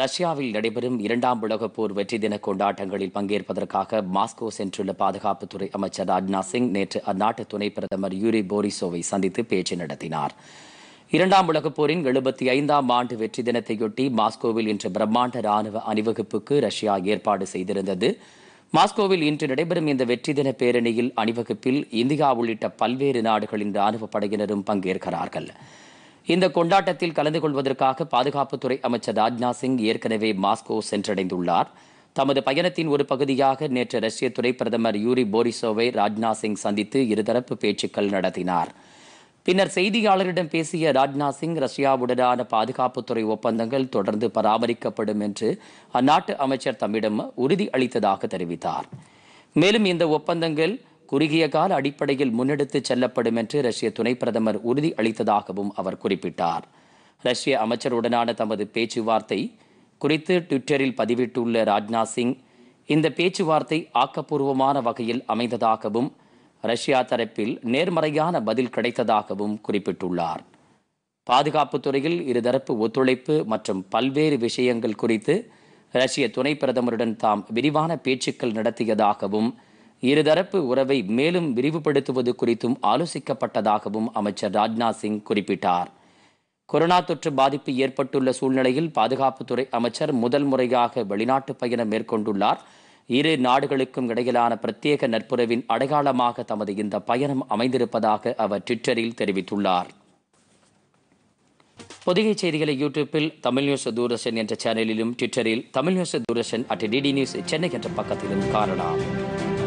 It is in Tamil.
ரஷ்யாவில் நடைபெறும் இரண்டாம் உலகப் போர் வெற்றி தின கொண்டாட்டங்களில் பங்கேற்பதற்காக மாஸ்கோ சென்றுள்ள பாதுகாப்புத்துறை அமைச்சர் ராஜ்நாத் சிங் நேற்று அந்நாட்டு துணை பிரதமர் யூரி போரிசோவை சந்தித்து பேச்சு நடத்தினார் இரண்டாம் உலகப் போரின் எழுபத்தி ஐந்தாம் ஆண்டு வெற்றி தினத்தையொட்டி மாஸ்கோவில் இன்று பிரம்மாண்ட ராணுவ அணிவகுப்புக்கு ரஷ்யா ஏற்பாடு செய்திருந்தது மாஸ்கோவில் இன்று நடைபெறும் இந்த வெற்றி தின பேரணியில் அணிவகுப்பில் இந்தியா உள்ளிட்ட பல்வேறு நாடுகளின் ராணுவ படையினரும் பங்கேற்கிறார்கள் இந்த கொண்டாட்டத்தில் கலந்து கொள்வதற்காக பாதுகாப்புத்துறை அமைச்சர் ராஜ்நாத் சிங் ஏற்கனவே மாஸ்கோ சென்றடைந்துள்ளார் தமது பயணத்தின் ஒரு பகுதியாக நேற்று ரஷ்ய துறை பிரதமர் யூரி போரிசோவை ராஜ்நாத் சிங் சந்தித்து இருதரப்பு பேச்சுக்கள் நடத்தினார் பின்னர் செய்தியாளரிடம் பேசிய ராஜ்நாத் சிங் ரஷ்யாவுடனான பாதுகாப்புத்துறை ஒப்பந்தங்கள் தொடர்ந்து பராமரிக்கப்படும் என்று அந்நாட்டு அமைச்சர் தம்மிடம் உறுதி அளித்ததாக தெரிவித்தார் மேலும் இந்த ஒப்பந்தங்கள் குறுகிய கால அடிப்படையில் முன்னெடுத்துச் செல்லப்படும் என்று ரஷ்ய துணை பிரதமர் உறுதி அளித்ததாகவும் அவர் குறிப்பிட்டார் ரஷ்ய அமைச்சருடனான தமது பேச்சுவார்த்தை குறித்து ட்விட்டரில் பதிவிட்டுள்ள ராஜ்நாத் சிங் இந்த பேச்சுவார்த்தை ஆக்கப்பூர்வமான வகையில் அமைந்ததாகவும் ரஷ்யா தரப்பில் நேர்மறையான பதில் கிடைத்ததாகவும் குறிப்பிட்டுள்ளார் பாதுகாப்பு துறையில் இருதரப்பு ஒத்துழைப்பு மற்றும் பல்வேறு விஷயங்கள் குறித்து ரஷ்ய துணை பிரதமருடன் தாம் விரிவான பேச்சுக்கள் நடத்தியதாகவும் இருதரப்பு உறவை மேலும் விரிவுபடுத்துவது குறித்தும் ஆலோசிக்கப்பட்டதாகவும் அமைச்சர் ராஜ்நாத் சிங் குறிப்பிட்டார் கொரோனா தொற்று பாதிப்பு ஏற்பட்டுள்ள சூழ்நிலையில் பாதுகாப்புத்துறை அமைச்சர் முதல் முறையாக வெளிநாட்டு பயணம் மேற்கொண்டுள்ளார் இரு நாடுகளுக்கும் இடையிலான பிரத்யேக நட்புறவின் அடையாளமாக தமது இந்த பயணம் அமைந்திருப்பதாக அவர் ட்விட்டரில் தெரிவித்துள்ளார் பொதிகை செய்திகளை யூடியூப்பில் தமிழ் நியூஸ் தூரசன் என்ற சேனலிலும் ட்விட்டரில் Tamil news Doordarshan at DD news Chennai என்ற பக்கத்திலும் காணலாம்